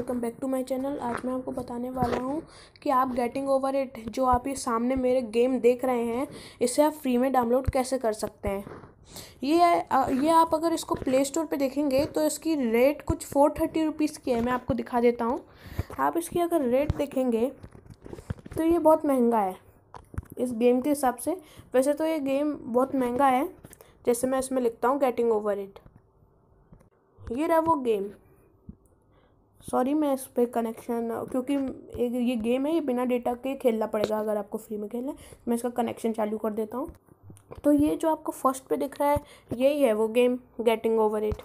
welcome back to my channel आज मैं आपको बताने वाला हूँ कि आप गेटिंग ओवर इट जो आप ये सामने मेरे गेम देख रहे हैं इसे आप फ्री में डाउनलोड कैसे कर सकते हैं ये ये आप अगर इसको प्ले स्टोर पे देखेंगे तो इसकी रेट कुछ फोर थर्टी रुपीज़ की है मैं आपको दिखा देता हूँ आप इसकी अगर रेट देखेंगे तो ये बहुत महंगा है इस गेम के हिसाब से वैसे तो ये गेम बहुत महंगा है जैसे मैं इसमें लिखता हूँ गेटिंग ओवर इट ये रहा वो गेम सॉरी मैं इस पर कनेक्शन क्योंकि एक ये गेम है ये बिना डेटा के खेलना पड़ेगा अगर आपको फ्री में खेलना है मैं इसका कनेक्शन चालू कर देता हूँ तो ये जो आपको फर्स्ट पे दिख रहा है यही है वो गेम गेटिंग ओवर इट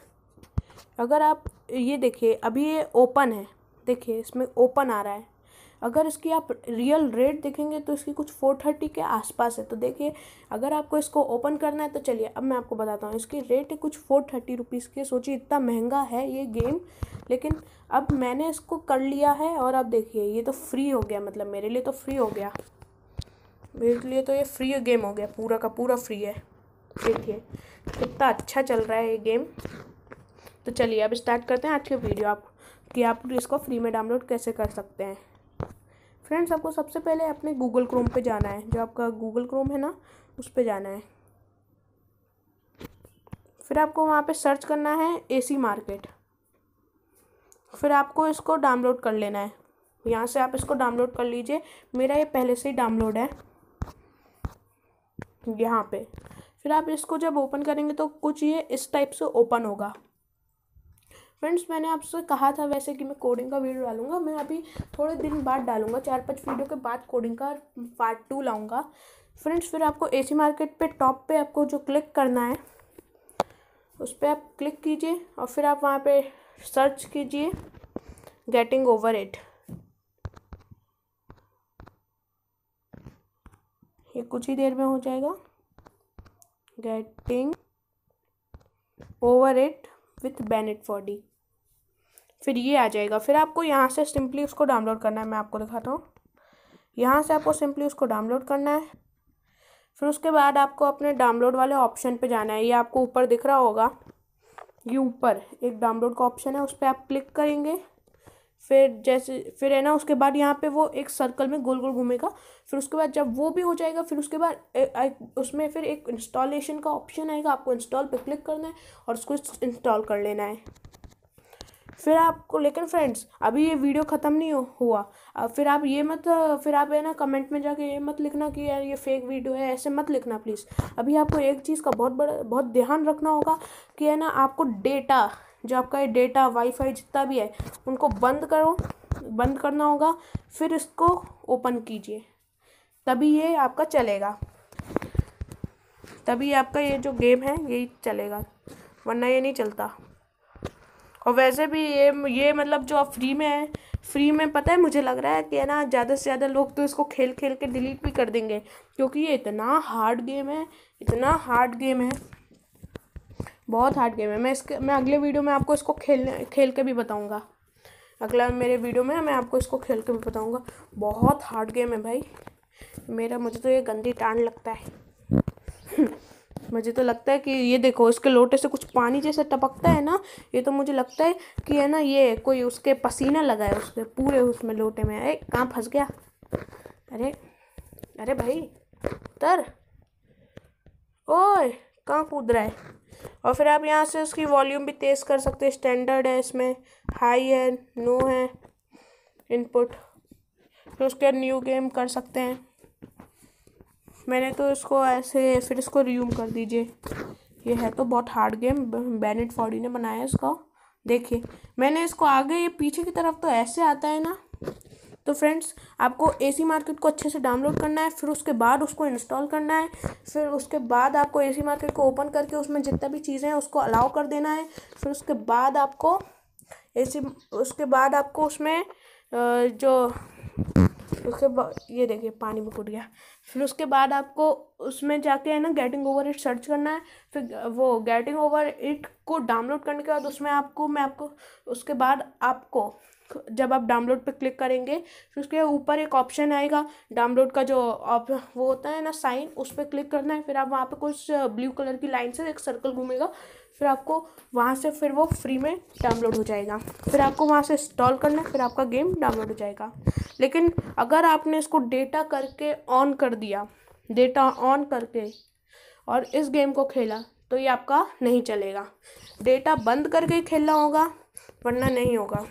अगर आप ये देखिए अभी ये ओपन है देखिए इसमें ओपन आ रहा है अगर इसकी आप रियल रेट देखेंगे तो इसकी कुछ फोर थर्टी के आसपास है तो देखिए अगर आपको इसको ओपन करना है तो चलिए अब मैं आपको बताता हूँ इसकी रेट है कुछ फोर थर्टी रुपीज़ की सोचिए इतना महंगा है ये गेम लेकिन अब मैंने इसको कर लिया है और अब देखिए ये तो फ्री हो गया मतलब मेरे लिए तो फ्री हो गया मेरे लिए तो ये फ्री गेम हो गया पूरा का पूरा फ्री है देखिए कितना अच्छा चल रहा है ये गेम तो चलिए अब स्टार्ट करते हैं आज की वीडियो आप कि आप इसको फ्री में डाउनलोड कैसे कर सकते हैं फ्रेंड्स आपको सबसे पहले अपने गूगल क्रोम पे जाना है जो आपका गूगल क्रोम है ना उस पर जाना है फिर आपको वहाँ पे सर्च करना है एसी मार्केट फिर आपको इसको डाउनलोड कर लेना है यहाँ से आप इसको डाउनलोड कर लीजिए मेरा ये पहले से ही डाउनलोड है यहाँ पे फिर आप इसको जब ओपन करेंगे तो कुछ ये इस टाइप से ओपन होगा फ्रेंड्स मैंने आपसे कहा था वैसे कि मैं कोडिंग का वीडियो डालूंगा मैं अभी थोड़े दिन बाद डालूंगा चार पांच वीडियो के बाद कोडिंग का पार्ट टू लाऊंगा फ्रेंड्स फिर आपको एसी मार्केट पे टॉप पे आपको जो क्लिक करना है उस पर आप क्लिक कीजिए और फिर आप वहाँ पे सर्च कीजिए गेटिंग ओवर इट ये कुछ ही देर में हो जाएगा getting over it with Bennett Foddy फिर ये आ जाएगा फिर आपको यहाँ से सिंपली उसको डाउनलोड करना है मैं आपको दिखाता हूँ यहाँ से आपको सिंपली उसको डाउनलोड करना है फिर उसके बाद आपको अपने डाउनलोड वाले ऑप्शन पे जाना है ये आपको ऊपर दिख रहा होगा ये ऊपर एक डाउनलोड का ऑप्शन है उस पर आप क्लिक करेंगे फिर जैसे फिर है ना उसके बाद यहाँ पे वो एक सर्कल में गोल गोल घूमेगा फिर उसके बाद जब वो भी हो जाएगा फिर उसके बाद उसमें फिर एक इंस्टॉलेशन का ऑप्शन आएगा आपको इंस्टॉल पे क्लिक करना है और उसको इंस्टॉल कर लेना है फिर आपको लेकिन फ्रेंड्स अभी ये वीडियो ख़त्म नहीं हुआ फिर आप ये मत फिर आप है ना कमेंट में जाके ये मत लिखना कि यार ये फेक वीडियो है ऐसे मत लिखना प्लीज़ अभी आपको एक चीज़ का बहुत बड़ा बहुत ध्यान रखना होगा कि है ना आपको डेटा जो आपका ये डेटा वाईफाई जितना भी है उनको बंद करो बंद करना होगा फिर इसको ओपन कीजिए तभी ये आपका चलेगा तभी आपका ये जो गेम है यही चलेगा वरना ये नहीं चलता और वैसे भी ये ये मतलब जो फ्री में है फ्री में पता है मुझे लग रहा है कि है ना ज़्यादा से ज़्यादा लोग तो इसको खेल खेल के डिलीट भी कर देंगे क्योंकि ये इतना हार्ड गेम है इतना हार्ड गेम है बहुत हार्ड गेम है मैं इसके मैं अगले वीडियो में आपको इसको खेलने खेल के भी बताऊँगा अगला मेरे वीडियो में मैं आपको इसको खेल के भी बताऊँगा बहुत हार्ड गेम है भाई मेरा मुझे तो ये गंदी टांड लगता है मुझे तो लगता है कि ये देखो इसके लोटे से कुछ पानी जैसे टपकता है ना ये तो मुझे लगता है कि है ना ये कोई उसके पसीना लगा है उसके पूरे उसमें लोटे में अरे कहाँ फंस गया अरे अरे भाई तर ओए कहाँ कूद रहा है और फिर आप यहाँ से उसकी वॉल्यूम भी तेज़ कर सकते हैं स्टैंडर्ड है इसमें हाई है नो है इनपुट फिर तो उसके न्यू गेम कर सकते हैं मैंने तो इसको ऐसे फिर इसको रियूम कर दीजिए ये है तो बहुत हार्ड गेम बैनिट फॉडी ने बनाया इसका देखिए मैंने इसको आगे ये पीछे की तरफ तो ऐसे आता है ना तो फ्रेंड्स आपको एसी मार्केट को अच्छे से डाउनलोड करना है फिर उसके बाद उसको इंस्टॉल करना है फिर उसके बाद आपको एसी मार्केट को ओपन करके उसमें जितना भी चीज़ें हैं उसको अलाउ कर देना है फिर उसके बाद आपको एसी उसके बाद आपको उसमें जो उसके बाद ये देखिए पानी में कूद गया फिर उसके बाद आपको उसमें जाके है ना गेटिंग ओवर इट सर्च करना है फिर वो गेटिंग ओवर इट को डाउनलोड करने के बाद उसमें आपको मैं आपको उसके बाद आपको जब आप डाउनलोड पर क्लिक करेंगे फिर तो उसके ऊपर एक ऑप्शन आएगा डाउनलोड का जो ऑप वो होता है ना साइन उस पर क्लिक करना है फिर आप वहाँ पे कुछ ब्लू कलर की लाइन से एक सर्कल घूमेगा फिर आपको वहाँ से फिर वो फ्री में डाउनलोड हो जाएगा फिर आपको वहाँ से इंस्टॉल करना है फिर आपका गेम डाउनलोड हो जाएगा लेकिन अगर आपने इसको डेटा करके ऑन कर दिया डेटा ऑन करके और इस गेम को खेला तो ये आपका नहीं चलेगा डेटा बंद करके खेलना होगा वरना नहीं होगा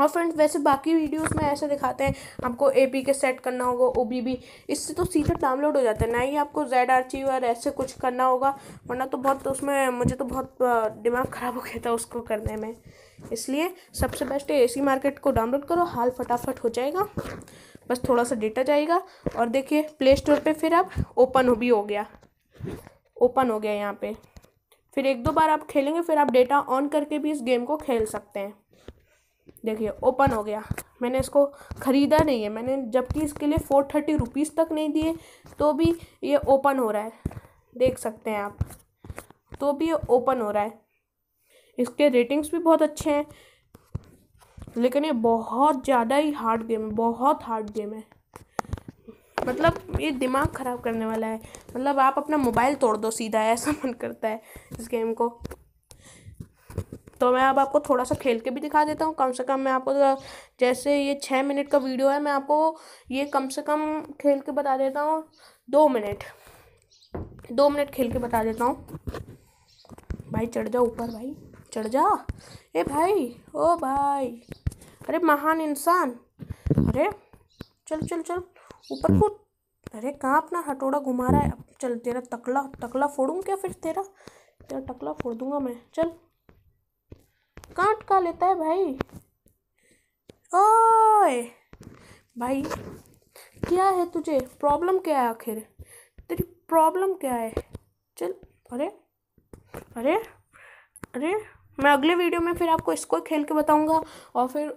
और फ्रेंड्स वैसे बाकी वीडियोस में ऐसे दिखाते हैं आपको ए पी के सेट करना होगा ओ बी भी इससे तो सीधा डाउनलोड हो जाता है ना ही आपको जेड आर ची और ऐसे कुछ करना होगा वरना तो बहुत उसमें मुझे तो बहुत दिमाग ख़राब हो गया था उसको करने में इसलिए सबसे बेस्ट है सी मार्केट को डाउनलोड करो हाल फटाफट हो जाएगा बस थोड़ा सा डेटा जाएगा और देखिए प्ले स्टोर पर फिर आप ओपन भी हो गया ओपन हो गया यहाँ पर फिर एक दो बार आप खेलेंगे फिर आप डेटा ऑन करके भी इस गेम को खेल सकते हैं देखिए ओपन हो गया मैंने इसको ख़रीदा नहीं है मैंने जबकि इसके लिए फ़ोर थर्टी रुपीज़ तक नहीं दिए तो भी ये ओपन हो रहा है देख सकते हैं आप तो भी ये ओपन हो रहा है इसके रेटिंग्स भी बहुत अच्छे हैं लेकिन ये बहुत ज़्यादा ही हार्ड गेम है बहुत हार्ड गेम है मतलब ये दिमाग ख़राब करने वाला है मतलब आप अपना मोबाइल तोड़ दो सीधा ऐसा मन करता है इस गेम को तो मैं अब आपको थोड़ा सा खेल के भी दिखा देता हूँ कम से कम मैं आपको जैसे ये छः मिनट का वीडियो है मैं आपको ये कम से कम खेल के बता देता हूँ दो मिनट दो मिनट खेल के बता देता हूँ भाई चढ़ जा ऊपर भाई चढ़ जा ए भाई ओ भाई अरे महान इंसान अरे चल चल चल ऊपर को अरे कहाँ अपना हटोड़ा घुमा रहा है चल तेरा तकला तकला फोड़ूँ क्या फिर तेरा तेरा टकला फोड़ दूंगा मैं चल काट का लेता है भाई ओए भाई क्या है तुझे प्रॉब्लम क्या है आखिर तेरी प्रॉब्लम क्या है चल अरे अरे अरे मैं अगले वीडियो में फिर आपको इसको खेल के बताऊंगा और फिर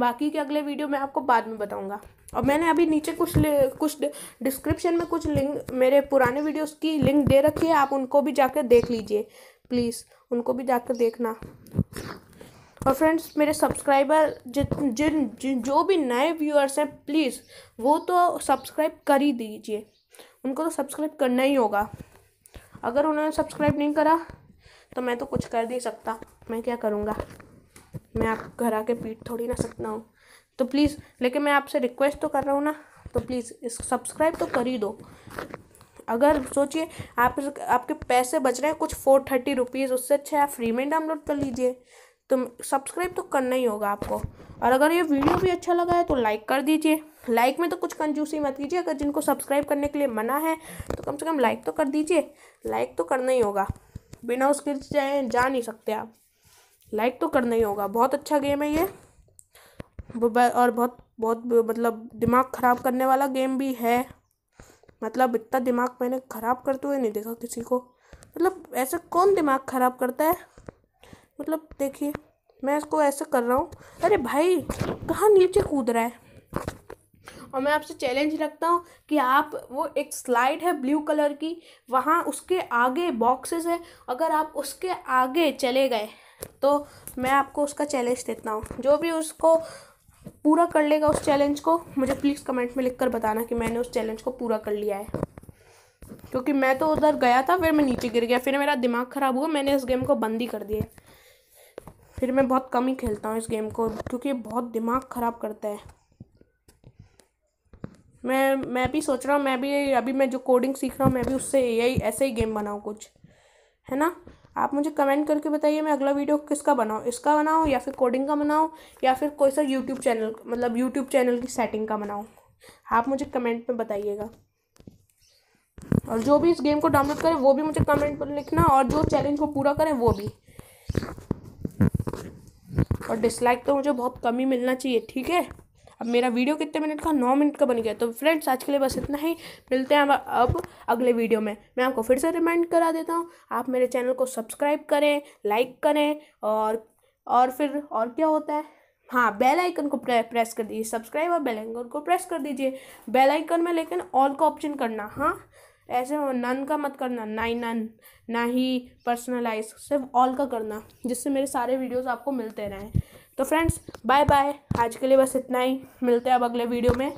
बाकी के अगले वीडियो में आपको बाद में बताऊंगा और मैंने अभी नीचे कुछ कुछ डिस्क्रिप्शन में कुछ लिंक मेरे पुराने वीडियोस की लिंक दे रखी है आप उनको भी जाकर देख लीजिए प्लीज़ उनको भी जाकर देखना और फ्रेंड्स मेरे सब्सक्राइबर जिन जिन जो भी नए व्यूअर्स हैं प्लीज़ वो तो सब्सक्राइब कर ही दीजिए उनको तो सब्सक्राइब करना ही होगा अगर उन्होंने सब्सक्राइब नहीं करा तो मैं तो कुछ कर नहीं सकता मैं क्या करूँगा मैं आप घर आके पीट थोड़ी ना सकता हूँ तो प्लीज़ लेकिन मैं आपसे रिक्वेस्ट तो कर रहा हूँ ना तो प्लीज़ इस सब्सक्राइब तो कर ही दो अगर सोचिए आप आपके पैसे बच रहे हैं कुछ फोर थर्टी रुपीज़ उससे अच्छा आप फ्री में डाउनलोड कर लीजिए तो सब्सक्राइब तो करना ही होगा आपको और अगर ये वीडियो भी अच्छा लगा है तो लाइक कर दीजिए लाइक में तो कुछ कंजूसी मत कीजिए अगर जिनको सब्सक्राइब करने के लिए मना है तो कम से कम लाइक तो कर दीजिए लाइक तो करना ही होगा बिना उसके जाए जा नहीं सकते आप लाइक तो करना ही होगा बहुत अच्छा गेम है ये और बहुत बहुत मतलब दिमाग ख़राब करने वाला गेम भी है मतलब इतना दिमाग मैंने ख़राब करते हुए नहीं देखा किसी को मतलब ऐसा कौन दिमाग ख़राब करता है मतलब देखिए मैं इसको ऐसे कर रहा हूँ अरे भाई कहाँ नीचे कूद रहा है और मैं आपसे चैलेंज रखता हूँ कि आप वो एक स्लाइड है ब्लू कलर की वहाँ उसके आगे बॉक्सेस है अगर आप उसके आगे चले गए तो मैं आपको उसका चैलेंज देता हूँ जो भी उसको पूरा कर लेगा उस चैलेंज को मुझे प्लीज़ कमेंट में लिख कर बताना कि मैंने उस चैलेंज को पूरा कर लिया है क्योंकि मैं तो उधर गया था फिर मैं नीचे गिर गया फिर मेरा दिमाग ख़राब हुआ मैंने इस गेम को बंद ही कर दिया फिर मैं बहुत कम ही खेलता हूँ इस गेम को क्योंकि बहुत दिमाग ख़राब करता है मैं मैं भी सोच रहा हूँ मैं भी अभी मैं जो कोडिंग सीख रहा हूँ मैं भी उससे यही ऐसे ही गेम बनाऊँ कुछ है ना आप मुझे कमेंट करके बताइए मैं अगला वीडियो किसका बनाऊँ इसका बनाऊँ या फिर कोडिंग का बनाऊँ या फिर कोई सा यूट्यूब चैनल मतलब यूट्यूब चैनल की सेटिंग का बनाऊँ आप मुझे कमेंट में बताइएगा और जो भी इस गेम को डाउनलोड करें वो भी मुझे कमेंट पर लिखना और जो चैलेंज को पूरा करें वो भी और डिसलाइक तो मुझे बहुत कम ही मिलना चाहिए ठीक है अब मेरा वीडियो कितने मिनट का नौ मिनट का बन गया तो फ्रेंड्स आज के लिए बस इतना ही मिलते हैं अब अगले वीडियो में मैं आपको फिर से रिमाइंड करा देता हूँ आप मेरे चैनल को सब्सक्राइब करें लाइक करें और और फिर और क्या होता है हाँ बेल आइकन को प्रेस कर दीजिए सब्सक्राइब और बेल आइकन को प्रेस कर दीजिए बेल आइकन में लेकिन ऑल का ऑप्शन करना हाँ ऐसे हो नन का मत करना ना ही नन ना ही पर्सनलाइज सिर्फ ऑल का करना जिससे मेरे सारे वीडियोस आपको मिलते रहें तो फ्रेंड्स बाय बाय आज के लिए बस इतना ही मिलते हैं अब अगले वीडियो में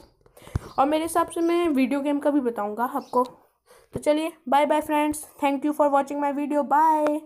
और मेरे हिसाब से मैं वीडियो गेम का भी बताऊँगा आपको तो चलिए bye bye friends thank you for watching my video bye